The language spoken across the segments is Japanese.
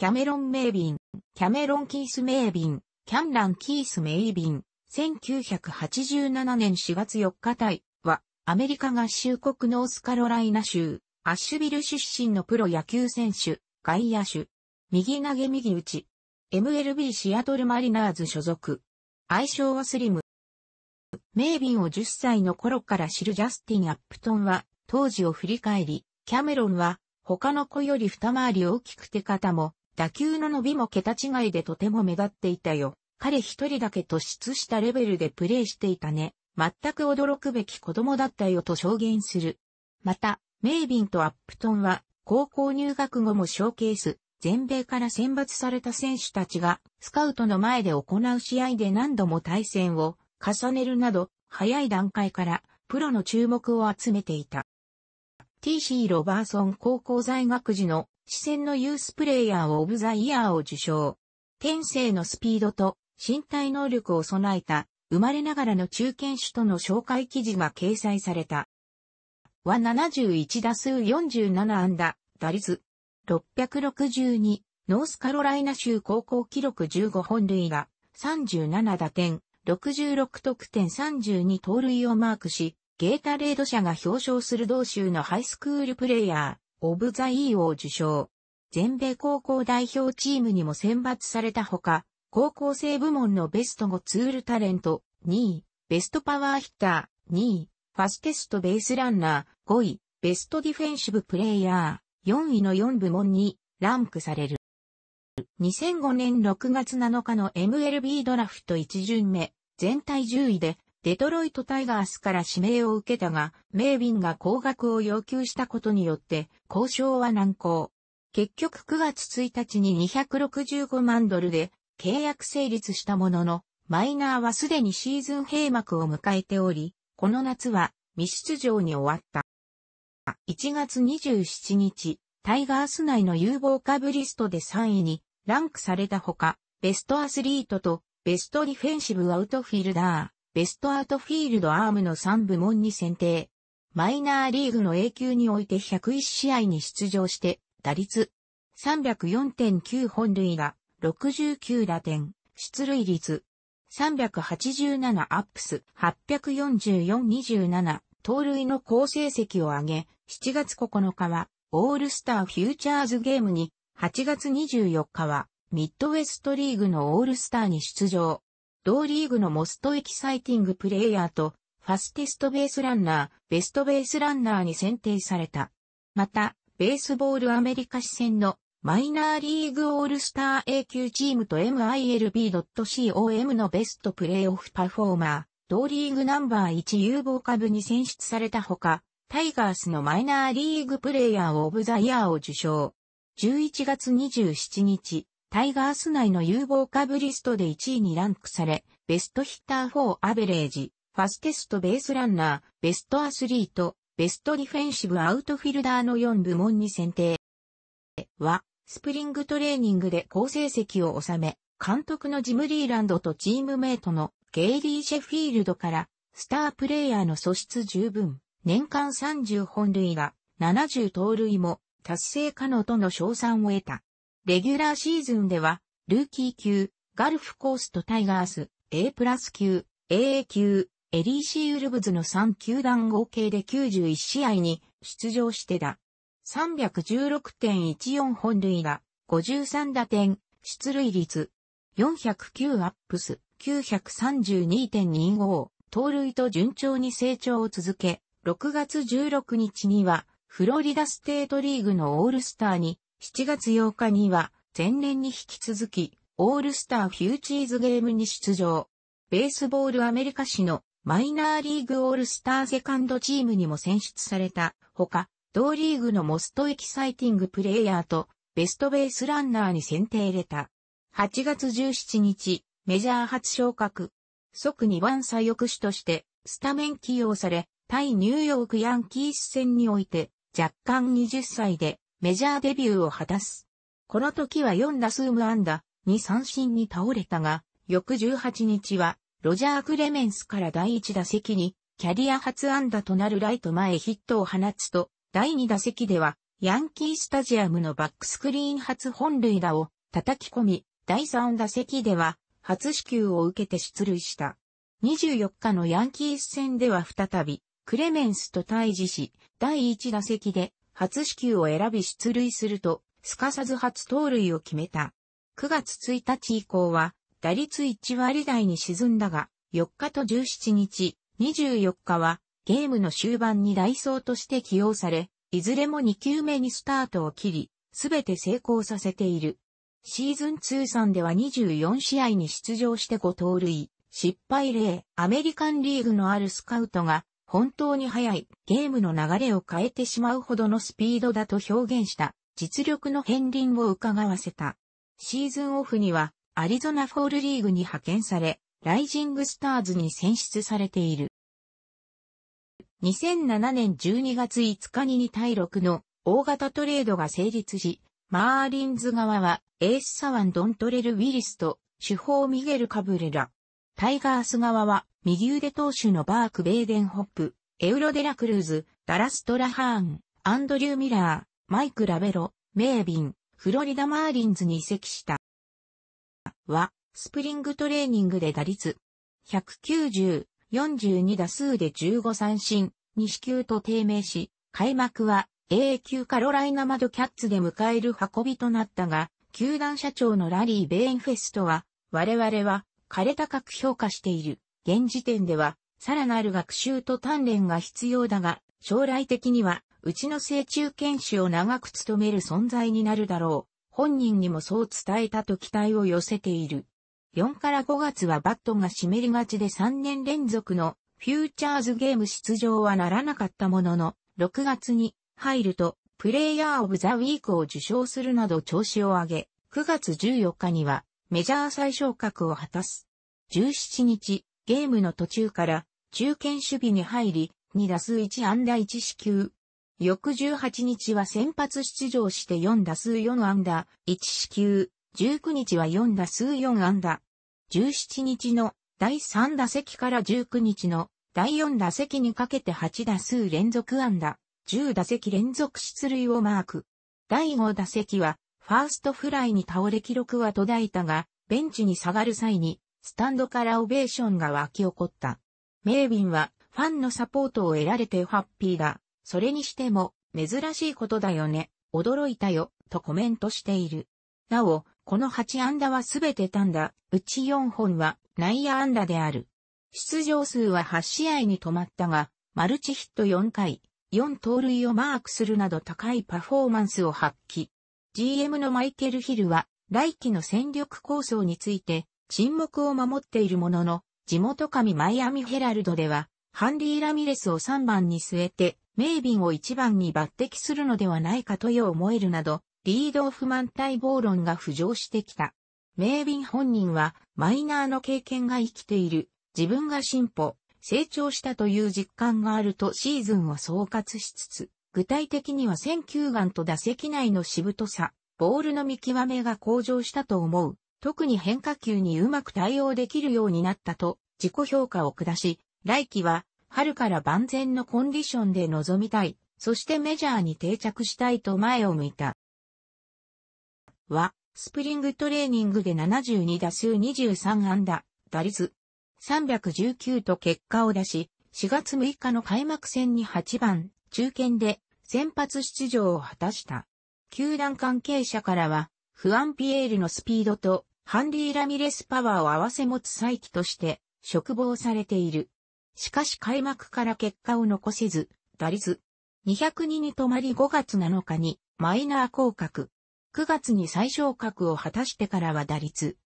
キャメロン・メイビン、キャメロン・キース・メイビン、キャンラン・キース・メイビン、1987年4月4日対は、アメリカ合衆国ノースカロライナ州、アッシュビル出身のプロ野球選手、外野手。右投げ右打ち。MLB シアトルマリナーズ所属。愛称はスリム。メイビンを10歳の頃から知るジャスティン・アップトンは、当時を振り返り、キャメロンは、他の子より二回り大きくて肩も、打球の伸びも桁違いでとても目立っていたよ。彼一人だけ突出したレベルでプレーしていたね。全く驚くべき子供だったよと証言する。また、メイビンとアップトンは、高校入学後もショーケース、全米から選抜された選手たちが、スカウトの前で行う試合で何度も対戦を重ねるなど、早い段階からプロの注目を集めていた。TC ロバーソン高校在学時の視線のユースプレイヤーオブザイヤーを受賞。天性のスピードと身体能力を備えた生まれながらの中堅手との紹介記事が掲載された。は71打数47安打、打率662、ノースカロライナ州高校記録15本塁打、37打点、66得点32盗塁をマークし、ゲータレード社が表彰する同州のハイスクールプレイヤー、オブザイーを受賞。全米高校代表チームにも選抜されたほか、高校生部門のベスト5ツールタレント2位、ベストパワーヒッター2位、ファステストベースランナー5位、ベストディフェンシブプレイヤー4位の4部門にランクされる。2005年6月7日の MLB ドラフト1巡目、全体10位でデトロイトタイガースから指名を受けたが、メービンが高額を要求したことによって、交渉は難航。結局9月1日に265万ドルで契約成立したものの、マイナーはすでにシーズン閉幕を迎えており、この夏は未出場に終わった。1月27日、タイガース内の有望株リストで3位にランクされたほか、ベストアスリートとベストディフェンシブアウトフィルダー。ベストアートフィールドアームの3部門に選定。マイナーリーグの A 級において101試合に出場して、打率304.9本塁打、69打点、出塁率387アップス844-27盗塁の好成績を挙げ、7月9日はオールスターフューチャーズゲームに、8月24日はミッドウェストリーグのオールスターに出場。同リーグのモストエキサイティングプレイヤーと、ファスティストベースランナー、ベストベースランナーに選定された。また、ベースボールアメリカ支線のマイナーリーグオールスター A 級チームと MILB.com のベストプレイオフパフォーマー、同リーグナンバー1有望株に選出されたほか、タイガースのマイナーリーグプレイヤーオブザイヤーを受賞。11月27日、タイガース内の有望株リストで1位にランクされ、ベストヒッター4アベレージ、ファステストベースランナー、ベストアスリート、ベストディフェンシブアウトフィルダーの4部門に選定。は、スプリングトレーニングで好成績を収め、監督のジム・リーランドとチームメイトのゲイリー・シェフィールドから、スタープレイヤーの素質十分、年間30本塁打、70盗塁も達成可能との賞賛を得た。レギュラーシーズンでは、ルーキー級、ガルフコーストタイガース、A プラス級、AA 級、エリーシーウルブズの3球団合計で91試合に出場してだ。316.14本塁打、53打点、出塁率、409アップス、932.25、盗塁と順調に成長を続け、6月16日には、フロリダステートリーグのオールスターに7月8日には、前年に引き続き、オールスターフューチーズゲームに出場。ベースボールアメリカ市のマイナーリーグオールスターセカンドチームにも選出されたほか、同リーグのモストエキサイティングプレイヤーとベストベースランナーに選定れた。8月17日、メジャー初昇格。即2番左翼手としてスタメン起用され、対ニューヨークヤンキース戦において若干20歳でメジャーデビューを果たす。この時は4打数無安打、2三振に倒れたが、翌18日は、ロジャー・クレメンスから第1打席に、キャリア初安打となるライト前ヒットを放つと、第2打席では、ヤンキースタジアムのバックスクリーン初本塁打を叩き込み、第3打席では、初支給を受けて出塁した。24日のヤンキース戦では再び、クレメンスと対峙し、第1打席で初支給を選び出塁すると、すかさず初盗塁を決めた。9月1日以降は、打率1割台に沈んだが、4日と17日、24日は、ゲームの終盤にソーとして起用され、いずれも2球目にスタートを切り、すべて成功させている。シーズン通算では24試合に出場して5盗塁、失敗例、アメリカンリーグのあるスカウトが、本当に速いゲームの流れを変えてしまうほどのスピードだと表現した実力の片鱗を伺わせた。シーズンオフにはアリゾナフォールリーグに派遣され、ライジングスターズに選出されている。2007年12月5日に2対6の大型トレードが成立し、マーリンズ側はエースサワンドントレル・ウィリスと主砲ミゲル・カブレラ、タイガース側は、右腕投手のバーク・ベーデンホップ、エウロ・デラ・クルーズ、ダラス・トラハーン、アンドリュー・ミラー、マイク・ラベロ、メービン、フロリダ・マーリンズに移籍した。は、スプリングトレーニングで打率、190、42打数で15三振、2四球と低迷し、開幕は A 級カロライナマドキャッツで迎える運びとなったが、球団社長のラリー・ベーンフェストは、我々は枯れ高く評価している。現時点では、さらなる学習と鍛錬が必要だが、将来的には、うちの成虫犬種を長く務める存在になるだろう。本人にもそう伝えたと期待を寄せている。4から5月はバットが湿りがちで3年連続のフューチャーズゲーム出場はならなかったものの、6月に入るとプレイヤーオブザウィークを受賞するなど調子を上げ、9月14日にはメジャー最昇格を果たす。17日、ゲームの途中から中堅守備に入り、2打数1安打1四球。翌18日は先発出場して4打数4安打1四球。19日は4打数4安打。17日の第3打席から19日の第4打席にかけて8打数連続安打。10打席連続出塁をマーク。第5打席はファーストフライに倒れ記録は途絶えたが、ベンチに下がる際に、スタンドからオベーションが湧き起こった。メービンは、ファンのサポートを得られてハッピーだ。それにしても、珍しいことだよね。驚いたよ、とコメントしている。なお、この8安打はすべて単打、うち4本は内野安打である。出場数は8試合に止まったが、マルチヒット4回、4盗塁をマークするなど高いパフォーマンスを発揮。GM のマイケル・ヒルは、来期の戦力構想について、沈黙を守っているものの、地元紙マイアミヘラルドでは、ハンリー・ラミレスを3番に据えて、メイビンを1番に抜擢するのではないかとよ思えるなど、リードオフマン暴論が浮上してきた。メイビン本人は、マイナーの経験が生きている、自分が進歩、成長したという実感があるとシーズンを総括しつつ、具体的には選球眼と打席内のしぶとさ、ボールの見極めが向上したと思う。特に変化球にうまく対応できるようになったと自己評価を下し、来季は春から万全のコンディションで臨みたい。そしてメジャーに定着したいと前を向いた。は、スプリングトレーニングで72打数23安打、打率319と結果を出し、4月6日の開幕戦に8番中堅で先発出場を果たした。球団関係者からは、フアン・ピエールのスピードとハンディ・ラミレスパワーを合わせ持つ再起として嘱望されている。しかし開幕から結果を残せず、打率202に止まり5月7日にマイナー降格。9月に最小格を果たしてからは打率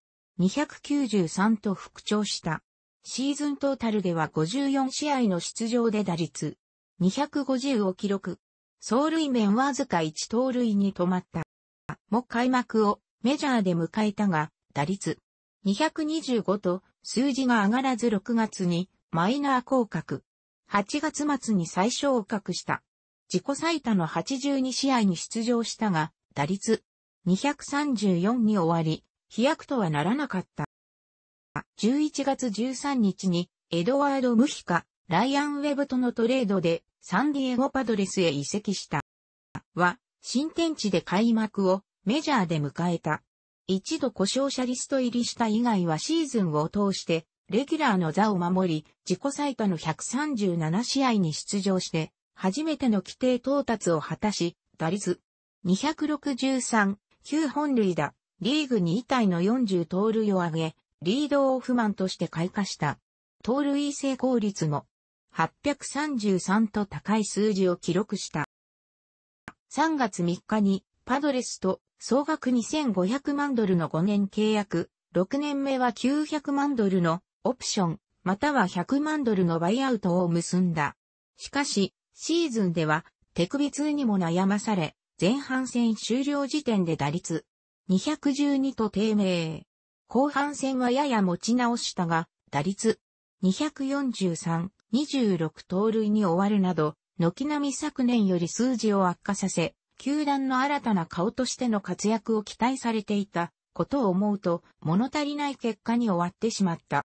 293と復調した。シーズントータルでは54試合の出場で打率250を記録。走塁面わずか1盗塁に止まった。も開幕をメジャーで迎えたが、打率225と数字が上がらず6月にマイナー降格。8月末に最小を格した。自己最多の82試合に出場したが、打率234に終わり、飛躍とはならなかった。11月13日にエドワード・ムヒカ、ライアン・ウェブとのトレードでサンディエゴパドレスへ移籍した。は、新天地で開幕をメジャーで迎えた。一度故障者リスト入りした以外はシーズンを通してレギュラーの座を守り、自己最多の137試合に出場して、初めての規定到達を果たし、打率263、9本塁打、リーグ2位体の40盗塁を挙げ、リードオフマンとして開花した。盗塁成功率も833と高い数字を記録した。3月3日にパドレスと総額2500万ドルの5年契約、6年目は900万ドルのオプション、または100万ドルのバイアウトを結んだ。しかし、シーズンでは手首痛にも悩まされ、前半戦終了時点で打率212と低迷。後半戦はやや持ち直したが、打率243、26盗塁に終わるなど、軒並み昨年より数字を悪化させ、球団の新たな顔としての活躍を期待されていたことを思うと、物足りない結果に終わってしまった。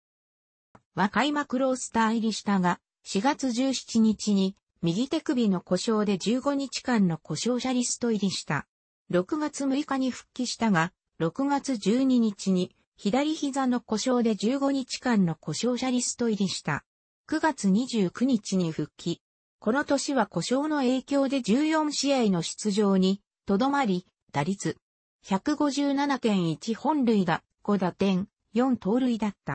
若いマクロースター入りしたが、4月17日に右手首の故障で15日間の故障者リスト入りした。6月6日に復帰したが、6月12日に左膝の故障で15日間の故障者リスト入りした。9月29日に復帰。この年は故障の影響で14試合の出場に、とどまり、打率157.1本塁打、5打点、4盗塁だった。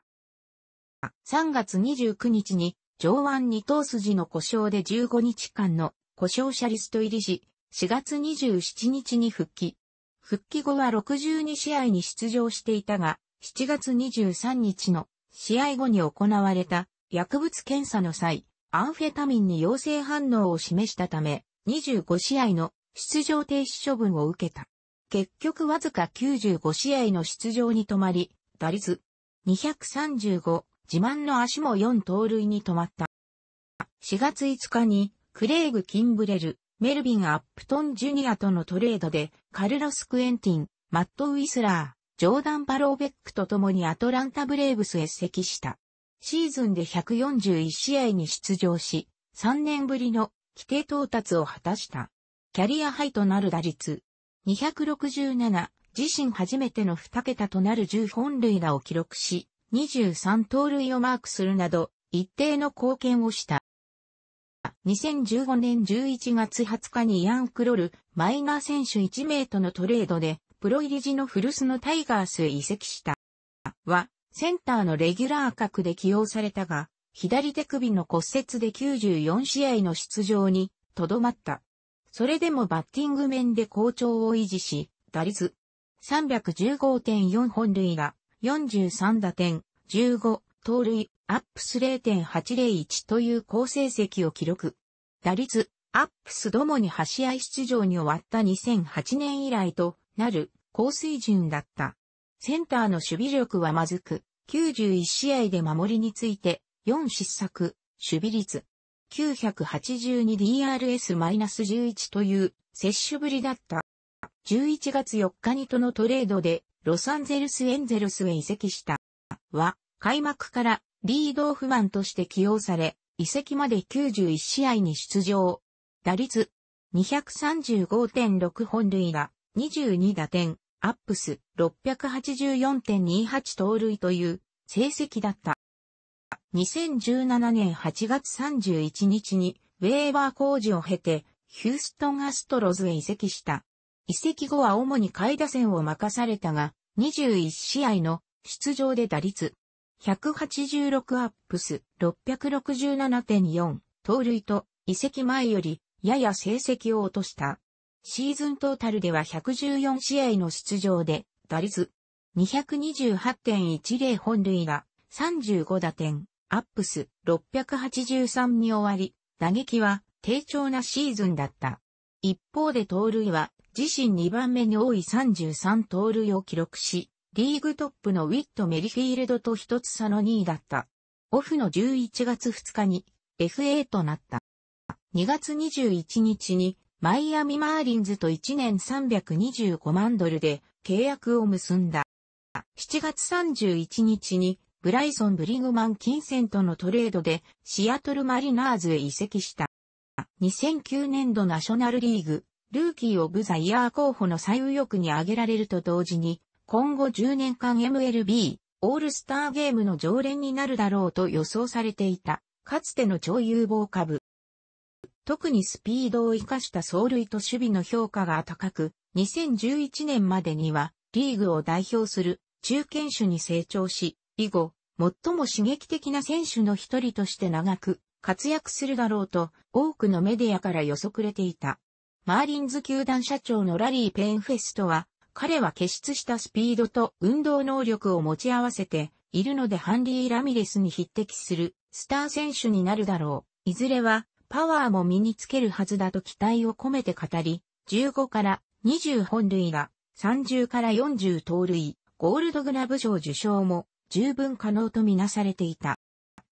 3月29日に、上腕二頭筋の故障で15日間の故障者リスト入りし、4月27日に復帰。復帰後は62試合に出場していたが、7月23日の試合後に行われた薬物検査の際、アンフェタミンに陽性反応を示したため、25試合の出場停止処分を受けた。結局わずか95試合の出場に止まり、打率235、自慢の足も4盗塁に止まった。4月5日に、クレイグ・キンブレル、メルビン・アップトン・ジュニアとのトレードで、カルロス・クエンティン、マット・ウィスラー、ジョーダン・パローベックと共にアトランタ・ブレーブスへ席した。シーズンで141試合に出場し、3年ぶりの規定到達を果たした。キャリアハイとなる打率、267、自身初めての2桁となる10本塁打を記録し、23盗塁をマークするなど、一定の貢献をした。2015年11月20日にヤン・クロル、マイナー選手1名とのトレードで、プロ入り時の古巣のタイガースへ移籍した。は、センターのレギュラー格で起用されたが、左手首の骨折で94試合の出場に、とどまった。それでもバッティング面で好調を維持し、打率315.4本塁が、43打点、15、盗塁、アップス0.801という好成績を記録。打率、アップスどもに8試合出場に終わった2008年以来となる高水準だった。センターの守備力はまずく、91試合で守りについて、4失策、守備率、982DRS-11 という、接種ぶりだった。11月4日にとのトレードで、ロサンゼルスエンゼルスへ移籍した。は、開幕からリードオフマンとして起用され、移籍まで91試合に出場。打率235.6本塁打、22打点、アップス684.28盗塁という成績だった。2017年8月31日にウェーバー工事を経てヒューストンアストロズへ移籍した。移籍後は主に下位打線を任されたが、21試合の出場で打率186アップス667.4盗塁と移籍前よりやや成績を落とした。シーズントータルでは114試合の出場で、打率228.10本塁打、35打点、アップス683に終わり、打撃は低調なシーズンだった。一方で盗塁は自身2番目に多い33盗塁を記録し、リーグトップのウィット・メリフィールドと一つ差の2位だった。オフの11月2日に FA となった。2月21日にマイアミマーリンズと1年325万ドルで契約を結んだ。7月31日にブライソン・ブリグマン・キンセントのトレードでシアトル・マリナーズへ移籍した。2009年度ナショナルリーグ、ルーキー・オブ・ザ・イヤー候補の最右翼に挙げられると同時に、今後10年間 MLB、オールスターゲームの常連になるだろうと予想されていた、かつての超有望株、特にスピードを生かした走塁と守備の評価が高く、2011年までにはリーグを代表する中堅手に成長し、以後、最も刺激的な選手の一人として長く活躍するだろうと多くのメディアから予測れていた。マーリンズ球団社長のラリー・ペンフェストは、彼は傑出したスピードと運動能力を持ち合わせているのでハンリー・ラミレスに匹敵するスター選手になるだろう。いずれはパワーも身につけるはずだと期待を込めて語り、15から20本類が30から40盗塁、ゴールドグラブ賞受賞も十分可能とみなされていた。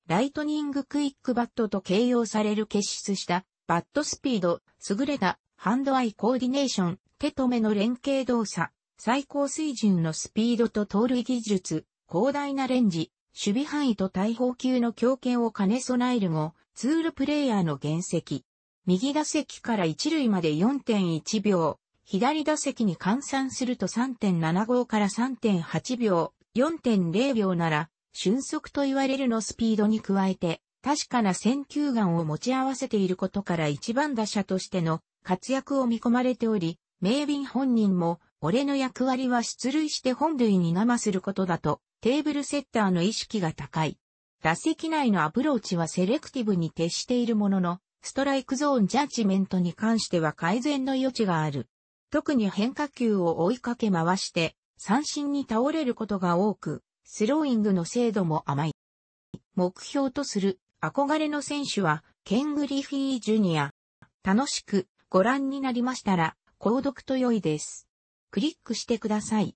ライトニングクイックバットと形容される結出したバットスピード、優れたハンドアイコーディネーション、手と目の連携動作、最高水準のスピードと盗塁技術、広大なレンジ、守備範囲と大砲級の強肩を兼ね備える後、ツールプレイヤーの原石。右打席から一塁まで4.1秒、左打席に換算すると3.75から3.8秒、4.0秒なら、瞬足と言われるのスピードに加えて、確かな選球眼を持ち合わせていることから一番打者としての活躍を見込まれており、名瓶本人も、俺の役割は出塁して本塁に生することだと、テーブルセッターの意識が高い。打席内のアプローチはセレクティブに徹しているものの、ストライクゾーンジャッジメントに関しては改善の余地がある。特に変化球を追いかけ回して、三振に倒れることが多く、スローイングの精度も甘い。目標とする憧れの選手は、ケン・グリフィー・ジュニア。楽しくご覧になりましたら、購読と良いです。クリックしてください。